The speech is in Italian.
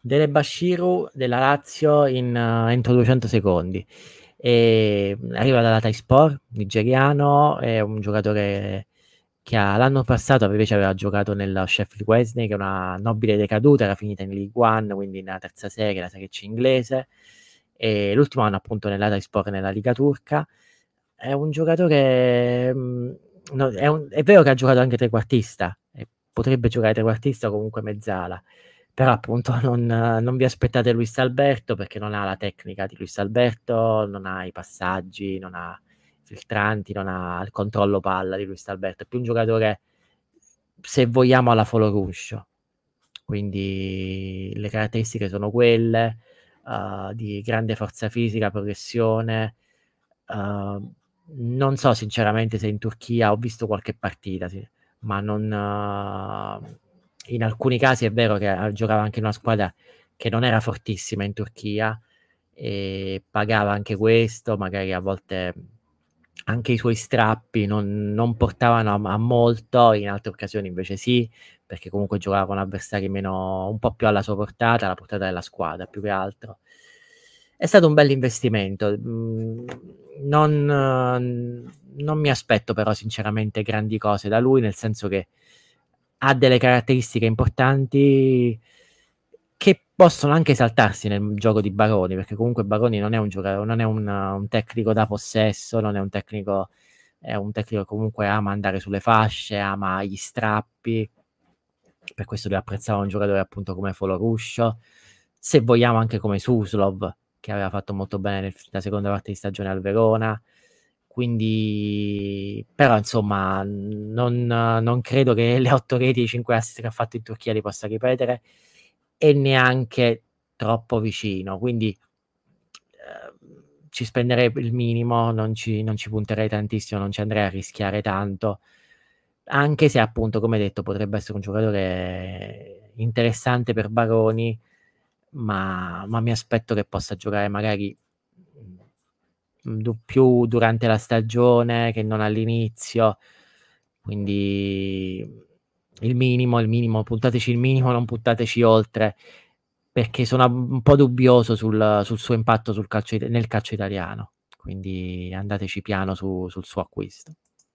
Dele Bashiru della Lazio in, uh, entro 200 secondi. E arriva dalla Sport, nigeriano, è un giocatore che ha, l'anno passato invece aveva giocato nella Sheffield Wesley, che è una nobile decaduta, era finita in League One, quindi nella terza serie, la serie C inglese, e l'ultimo anno appunto nella Sport, nella Liga Turca. È un giocatore... Mh, no, è, un, è vero che ha giocato anche trequartista, potrebbe giocare trequartista o comunque mezzala, però appunto non, non, vi aspettate Luis Alberto perché non ha la tecnica di Luis Alberto, non ha i passaggi, non ha i filtranti, non ha il controllo palla di Luis Alberto, è più un giocatore se vogliamo alla follow Foloruscio. Quindi le caratteristiche sono quelle uh, di grande forza fisica, progressione. Uh, non so sinceramente se in Turchia ho visto qualche partita, sì, ma non... Uh, in alcuni casi è vero che eh, giocava anche in una squadra che non era fortissima in Turchia e pagava anche questo, magari a volte anche i suoi strappi non, non portavano a, a, molto, in altre occasioni invece sì, perché comunque giocava con avversari meno, un po' più alla sua portata, alla portata della squadra più che altro. È stato un bel investimento, mm, non, non mi aspetto però sinceramente grandi cose da lui, nel senso che ha delle caratteristiche importanti che possono anche saltarsi nel gioco di Baroni, perché comunque Baroni non è un giocatore, non è un, un tecnico da possesso, non è un tecnico, è un tecnico che comunque ama andare sulle fasce, ama gli strappi, per questo lui apprezzava un giocatore appunto come Foloruscio, se vogliamo anche come Suslov, che aveva fatto molto bene la seconda parte di stagione al Verona, quindi però insomma non, non credo che le 8 reti e i 5 assist che ha fatto in Turchia li possa ripetere e neanche troppo vicino quindi ehm, ci spenderei il minimo non ci, non ci, punterei tantissimo non ci andrei a rischiare tanto anche se appunto come detto potrebbe essere un giocatore interessante per Baroni ma, ma mi aspetto che possa giocare magari du- più durante la stagione che non all'inizio. Quindi il minimo, il minimo, puntateci il minimo, non puntateci oltre, perché sono un po' dubbioso sul, sul suo impatto sul calcio, nel calcio italiano. Quindi andateci piano su, sul suo acquisto.